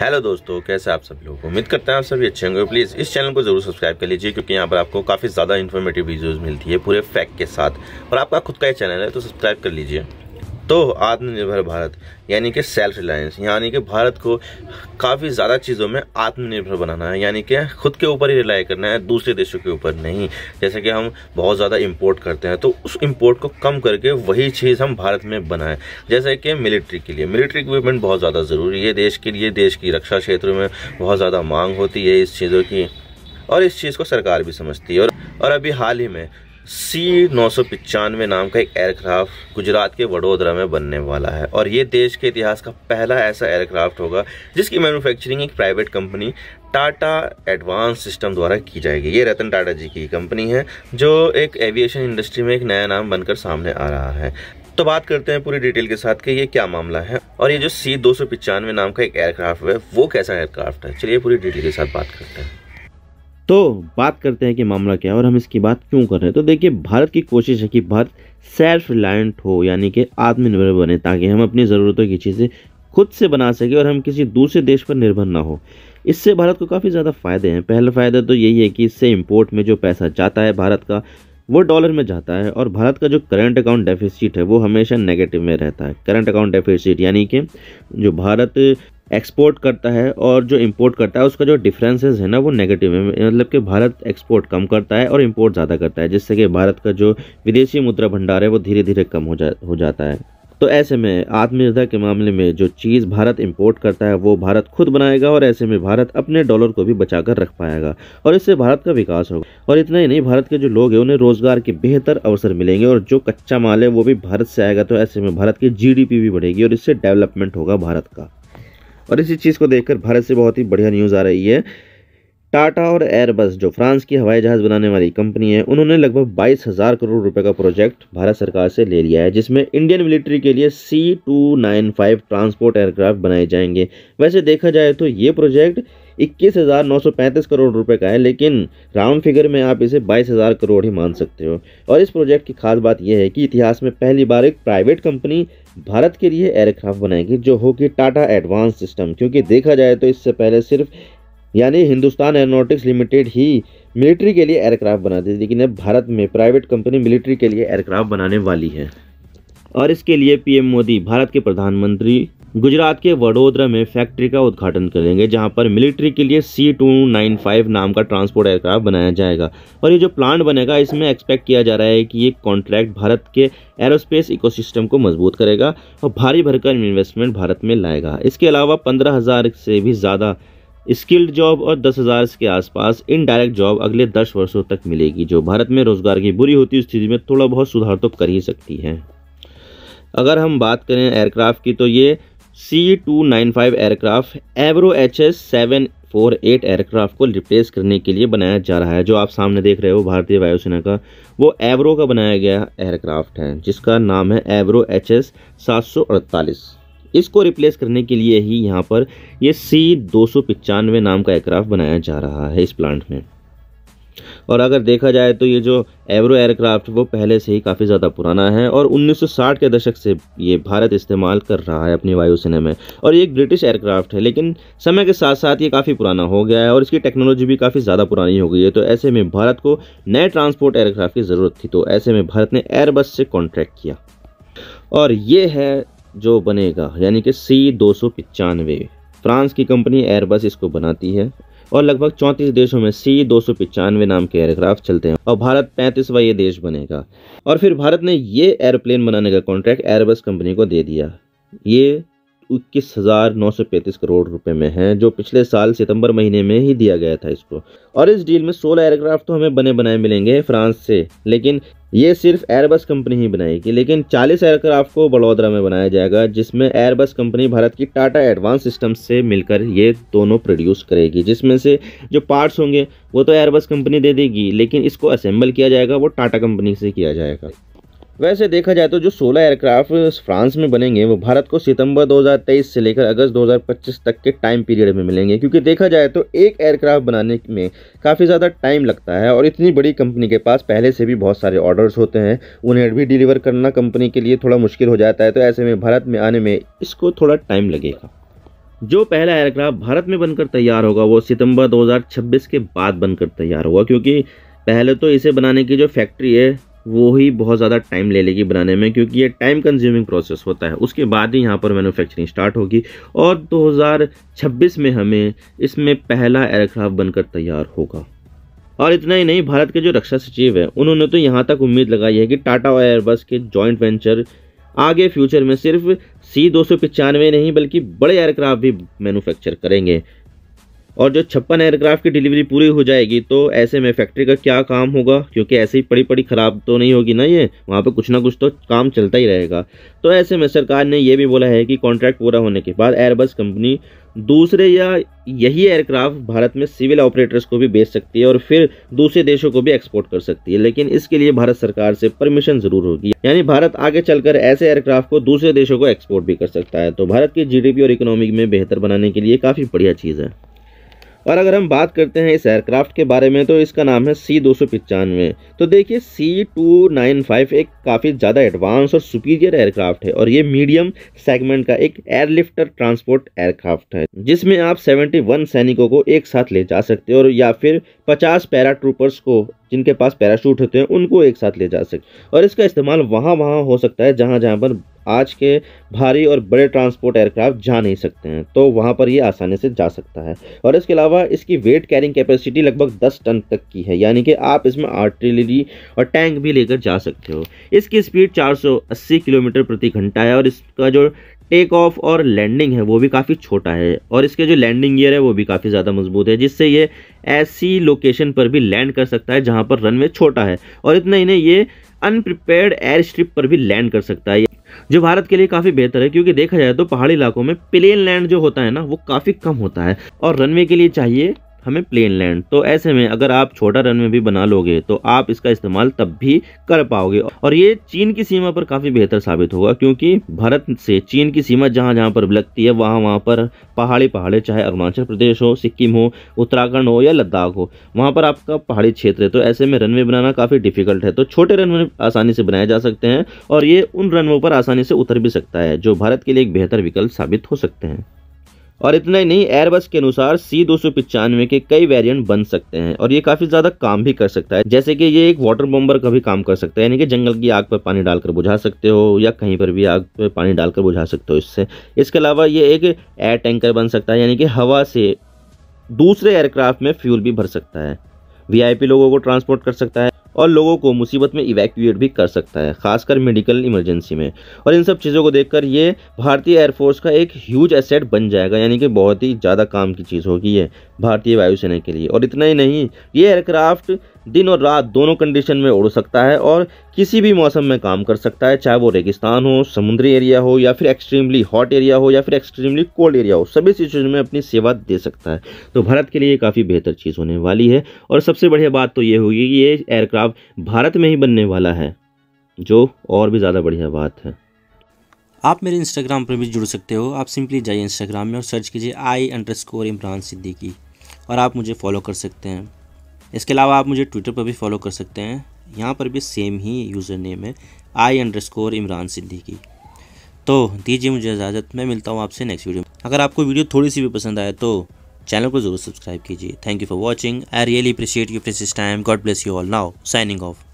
hello दोस्तों कैसे आप सब लोग उम्मीद करते हैं आप सभी अच्छे होंगे प्लीज़ इस चैनल को ज़रूर सब्सक्राइब कर लीजिए क्योंकि यहाँ पर आपको काफ़ी ज़्यादा इन्फॉर्मेटिव वीडियोज़ मिलती है पूरे फैक्ट के साथ और आपका खुद का ये चैनल है तो सब्सक्राइब कर लीजिए तो आत्मनिर्भर भारत यानी कि सेल्फ रिलायंस यानी कि भारत को काफ़ी ज़्यादा चीज़ों में आत्मनिर्भर बनाना है यानी कि खुद के ऊपर ही रिलाई करना है दूसरे देशों के ऊपर नहीं जैसे कि हम बहुत ज़्यादा इम्पोर्ट करते हैं तो उस इम्पोर्ट को कम करके वही चीज़ हम भारत में बनाएं जैसे कि मिलिट्री के लिए मिलिट्री इक्विपमेंट बहुत ज़्यादा ज़रूरी है देश के लिए देश की रक्षा क्षेत्र में बहुत ज़्यादा मांग होती है इस चीज़ों की और इस चीज़ को सरकार भी समझती है और, और अभी हाल ही में सी नौ नाम का एक एयरक्राफ्ट गुजरात के वडोदरा में बनने वाला है और ये देश के इतिहास का पहला ऐसा एयरक्राफ्ट होगा जिसकी मैन्युफैक्चरिंग एक private company Tata advance system द्वारा की जाएगी ये रतन टाटा जी की कंपनी है जो एक एविएशन इंडस्ट्री में एक नया नाम बनकर सामने आ रहा है तो बात करते हैं पूरी डिटेल के साथ कि ये क्या मामला है और ये जो सी दो नाम का एक एयरक्राफ्ट है वो कैसा एयरक्राफ्ट है चलिए पूरी डिटेल के साथ बात करते हैं तो बात करते हैं कि मामला क्या है और हम इसकी बात क्यों कर रहे हैं तो देखिए भारत की कोशिश है कि भारत सेल्फ रिलायंट हो यानी कि आत्मनिर्भर बने ताकि हम अपनी ज़रूरतों की चीज़ें खुद से बना सकें और हम किसी दूसरे देश पर निर्भर ना हो इससे भारत को काफ़ी ज़्यादा फ़ायदे हैं पहला फ़ायदा तो यही है कि इससे इम्पोर्ट में जो पैसा जाता है भारत का वो डॉलर में जाता है और भारत का जो करंट अकाउंट डेफिसिट है वो हमेशा नेगेटिव में रहता है करंट अकाउंट डेफिसिट यानी कि जो भारत एक्सपोर्ट करता है और जो इम्पोर्ट करता है उसका जो डिफरेंसेस है ना वो नेगेटिव है मतलब कि भारत एक्सपोर्ट कम करता है और इम्पोर्ट ज़्यादा करता है जिससे कि भारत का जो विदेशी मुद्रा भंडार है वो धीरे धीरे कम हो जा हो जाता है तो ऐसे में आत्मनिर्भर के मामले में जो चीज़ भारत इंपोर्ट करता है वो भारत खुद बनाएगा और ऐसे में भारत अपने डॉलर को भी कर रख पाएगा और इससे भारत का विकास होगा और इतना ही नहीं भारत के जो लोग हैं उन्हें रोजगार के बेहतर अवसर मिलेंगे और जो कच्चा माल है वो भी भारत से आएगा तो ऐसे में भारत की जी भी बढ़ेगी और इससे डेवलपमेंट होगा भारत का और इसी चीज़ को देखकर भारत से बहुत ही बढ़िया न्यूज़ आ रही है टाटा और एयरबस जो फ्रांस की हवाई जहाज़ बनाने वाली कंपनी है उन्होंने लगभग बाईस हज़ार करोड़ रुपए का प्रोजेक्ट भारत सरकार से ले लिया है जिसमें इंडियन मिलिट्री के लिए C two nine five transport aircraft बनाए जाएंगे वैसे देखा जाए तो ये प्रोजेक्ट इक्कीस हज़ार नौ सौ पैंतीस करोड़ रुपए का है लेकिन राउंड फिगर में आप इसे बाईस हज़ार करोड़ ही मान सकते हो और इस प्रोजेक्ट की खास बात यह है कि इतिहास में पहली बार एक प्राइवेट कंपनी भारत के लिए एयरक्राफ्ट बनाएगी जो होगी टाटा एडवांस सिस्टम क्योंकि देखा जाए तो इससे पहले सिर्फ यानी हिंदुस्तान एयरोनोटिक्स लिमिटेड ही मिलिट्री के लिए एयरक्राफ्ट बनाती थी लेकिन अब भारत में प्राइवेट कंपनी मिलिट्री के लिए एयरक्राफ्ट बनाने वाली है और इसके लिए पीएम मोदी भारत के प्रधानमंत्री गुजरात के वडोदरा में फैक्ट्री का उद्घाटन करेंगे जहां पर मिलिट्री के लिए सी टू नाइन फाइव नाम का ट्रांसपोर्ट एयरक्राफ्ट बनाया जाएगा और ये जो प्लांट बनेगा इसमें एक्सपेक्ट किया जा रहा है कि ये कॉन्ट्रैक्ट भारत के एरोस्पेस इकोसिस्टम को मजबूत करेगा और भारी भरकम इन्वेस्टमेंट भारत में लाएगा इसके अलावा पंद्रह हज़ार से भी ज़्यादा स्किल्ड जॉब और दस हज़ार के आसपास इनडायरेक्ट जॉब अगले दस वर्षों तक मिलेगी जो भारत में रोजगार की बुरी होती स्थिति में थोड़ा बहुत सुधार तो कर ही सकती है अगर हम बात करें एयरक्राफ्ट की तो ये C two nine five aircraft Avro H S seven four eight aircraft को रिप्लेस करने के लिए बनाया जा रहा है जो आप सामने देख रहे हो भारतीय वायुसेना का वो एवरो का बनाया गया एयरक्राफ्ट है जिसका नाम है एवरो एच एस सात सौ अड़तालीस इसको रिप्लेस करने के लिए ही यहाँ पर ये सी दो सौ पचानवे नाम का एयरक्राफ्ट बनाया जा रहा है इस प्लांट में और अगर देखा जाए तो ये जो एवरो एयरक्राफ्ट वो पहले से ही काफ़ी ज़्यादा पुराना है और 1960 के दशक से ये भारत इस्तेमाल कर रहा है अपनी वायुसेना में और ये एक ब्रिटिश एयरक्राफ्ट है लेकिन समय के साथ साथ ये काफ़ी पुराना हो गया है और इसकी टेक्नोलॉजी भी काफ़ी ज़्यादा पुरानी हो गई है तो ऐसे में भारत को नए ट्रांसपोर्ट एयरक्राफ्ट की ज़रूरत थी तो ऐसे में भारत ने एयरबस से कॉन्ट्रैक्ट किया और ये है जो बनेगा यानी कि सी दो फ्रांस की कंपनी एयरबस इसको बनाती है और लगभग चौंतीस देशों में सी दो नाम के एयरक्राफ्ट चलते हैं और भारत पैंतीसवा ये देश बनेगा और फिर भारत ने ये एयरप्लेन बनाने का कॉन्ट्रैक्ट एयरबस कंपनी को दे दिया ये इक्कीस हज़ार नौ सौ पैंतीस करोड़ रुपए में है जो पिछले साल सितंबर महीने में ही दिया गया था इसको और इस डील में सोलह एयरक्राफ्ट तो हमें बने बनाए मिलेंगे फ्रांस से लेकिन ये सिर्फ एयरबस कंपनी ही बनाएगी लेकिन 40 एयरक्राफ्ट को बड़ोदरा में बनाया जाएगा जिसमें एयरबस कंपनी भारत की टाटा एडवांस सिस्टम से मिलकर ये दोनों प्रोड्यूस करेगी जिसमें से जो पार्ट्स होंगे वो तो एयरबस कंपनी दे देगी लेकिन इसको असेंबल किया जाएगा वो टाटा कंपनी से किया जाएगा वैसे देखा जाए तो जो 16 एयरक्राफ्ट फ्रांस में बनेंगे वो भारत को सितंबर 2023 से लेकर अगस्त 2025 तक के टाइम पीरियड में मिलेंगे क्योंकि देखा जाए तो एक एयरक्राफ्ट बनाने में काफ़ी ज़्यादा टाइम लगता है और इतनी बड़ी कंपनी के पास पहले से भी बहुत सारे ऑर्डर्स होते हैं उन्हें भी डिलीवर करना कंपनी के लिए थोड़ा मुश्किल हो जाता है तो ऐसे में भारत में आने में इसको थोड़ा टाइम लगेगा जो पहला एयरक्राफ्ट भारत में बनकर तैयार होगा वो सितंबर 2026 के बाद बनकर तैयार होगा क्योंकि पहले तो इसे बनाने की जो फैक्ट्री है वो ही बहुत ज़्यादा टाइम ले लेगी बनाने में क्योंकि ये टाइम कंज्यूमिंग प्रोसेस होता है उसके बाद ही यहाँ पर मैन्युफैक्चरिंग स्टार्ट होगी और 2026 में हमें इसमें पहला एयरक्राफ्ट बनकर तैयार होगा और इतना ही नहीं भारत के जो रक्षा सचिव हैं उन्होंने तो यहाँ तक उम्मीद लगाई है कि टाटा और एयरबस के जॉइंट वेंचर आगे फ्यूचर में सिर्फ सी दो नहीं बल्कि बड़े एयरक्राफ्ट भी मैनुफैक्चर करेंगे और जो छप्पन एयरक्राफ्ट की डिलीवरी पूरी हो जाएगी तो ऐसे में फैक्ट्री का क्या काम होगा क्योंकि ऐसे ही पड़ी पड़ी ख़राब तो नहीं होगी ना ये वहाँ पे कुछ ना कुछ तो काम चलता ही रहेगा तो ऐसे में सरकार ने यह भी बोला है कि कॉन्ट्रैक्ट पूरा होने के बाद एयरबस कंपनी दूसरे या यही एयरक्राफ्ट भारत में सिविल ऑपरेटर्स को भी बेच सकती है और फिर दूसरे देशों को भी एक्सपोर्ट कर सकती है लेकिन इसके लिए भारत सरकार से परमिशन ज़रूर होगी यानी भारत आगे चलकर ऐसे एयरक्राफ्ट को दूसरे देशों को एक्सपोर्ट भी कर सकता है तो भारत की जीडीपी और इकोनॉमी में बेहतर बनाने के लिए काफ़ी बढ़िया चीज़ है और अगर हम बात करते हैं इस एयरक्राफ्ट के बारे में तो इसका नाम है सी दो तो देखिए सी टू नाइन फाइव एक काफ़ी ज़्यादा एडवांस और सुपीरियर एयरक्राफ्ट है और ये मीडियम सेगमेंट का एक एयरलिफ्टर ट्रांसपोर्ट एयरक्राफ्ट है जिसमें आप 71 सैनिकों को एक साथ ले जा सकते हो और या फिर 50 पैरा ट्रूपर्स को जिनके पास पैराशूट होते हैं उनको एक साथ ले जा सके और इसका इस्तेमाल वहाँ वहाँ हो सकता है जहाँ जहाँ पर आज के भारी और बड़े ट्रांसपोर्ट एयरक्राफ्ट जा नहीं सकते हैं तो वहाँ पर ये आसानी से जा सकता है और इसके अलावा इसकी वेट कैरिंग कैपेसिटी लगभग 10 टन तक की है यानी कि आप इसमें आर्टिलरी और टैंक भी लेकर जा सकते हो इसकी स्पीड 480 किलोमीटर प्रति घंटा है और इसका जो टेक ऑफ और लैंडिंग है वो भी काफ़ी छोटा है और इसके जो लैंडिंग गियर है वो भी काफ़ी ज़्यादा मजबूत है जिससे ये ऐसी लोकेशन पर भी लैंड कर सकता है जहाँ पर रनवे छोटा है और इतना ही नहीं ये अनप्रिपेयर्ड एयर स्ट्रिप पर भी लैंड कर सकता है जो भारत के लिए काफ़ी बेहतर है क्योंकि देखा जाए तो पहाड़ी इलाकों में प्लेन लैंड जो होता है ना वो काफ़ी कम होता है और रनवे के लिए चाहिए हमें प्लेन लैंड तो ऐसे में अगर आप छोटा रनवे भी बना लोगे तो आप इसका इस्तेमाल तब भी कर पाओगे और ये चीन की सीमा पर काफी बेहतर साबित होगा क्योंकि भारत से चीन की सीमा जहां जहां पर लगती है वहां वहां पर पहाड़ी पहाड़े चाहे अरुणाचल प्रदेश हो सिक्किम हो उत्तराखंड हो या लद्दाख हो वहां पर आपका पहाड़ी क्षेत्र है तो ऐसे में रनवे बनाना काफी डिफिकल्ट है तो छोटे रनवे आसानी से बनाए जा सकते हैं और ये उन रनवों पर आसानी से उतर भी सकता है जो भारत के लिए एक बेहतर विकल्प साबित हो सकते हैं और इतना ही नहीं एयरबस के अनुसार सी दो के कई वेरिएंट बन सकते हैं और ये काफी ज्यादा काम भी कर सकता है जैसे कि ये एक वाटर बॉम्बर का भी काम कर सकता है यानी कि जंगल की आग पर पानी डालकर बुझा सकते हो या कहीं पर भी आग पर पानी डालकर बुझा सकते हो इससे इसके अलावा ये एक एयर टैंकर बन सकता है यानी कि हवा से दूसरे एयरक्राफ्ट में फ्यूल भी भर सकता है वी लोगों को ट्रांसपोर्ट कर सकता है और लोगों को मुसीबत में इवैक्यूएट भी कर सकता है खासकर मेडिकल इमरजेंसी में और इन सब चीज़ों को देखकर ये भारतीय एयरफोर्स का एक ह्यूज एसेट बन जाएगा यानी कि बहुत ही ज़्यादा काम की चीज़ होगी ये भारतीय वायुसेना के लिए और इतना ही नहीं ये एयरक्राफ्ट दिन और रात दोनों कंडीशन में उड़ सकता है और किसी भी मौसम में काम कर सकता है चाहे वो रेगिस्तान हो समुद्री एरिया हो या फिर एक्सट्रीमली हॉट एरिया हो या फिर एक्सट्रीमली कोल्ड एरिया हो सभी सिचुएशन में अपनी सेवा दे सकता है तो भारत के लिए काफ़ी बेहतर चीज़ होने वाली है और सबसे बढ़िया बात तो ये होगी कि ये एयरक्राफ्ट शराब भारत में ही बनने वाला है जो और भी ज़्यादा बढ़िया बात है आप मेरे इंस्टाग्राम पर भी जुड़ सकते हो आप सिंपली जाइए इंस्टाग्राम में और सर्च कीजिए I underscore Imran Siddiqui और आप मुझे फॉलो कर सकते हैं इसके अलावा आप मुझे ट्विटर पर भी फॉलो कर सकते हैं यहाँ पर भी सेम ही यूज़र नेम है I underscore Imran Siddiqui तो दीजिए मुझे इजाज़त मैं मिलता हूँ आपसे नेक्स्ट वीडियो अगर आपको वीडियो थोड़ी सी भी पसंद आए तो चैनल को जरूर सब्सक्राइब कीजिए thank you for watching I really appreciate you press time God bless you all now signing of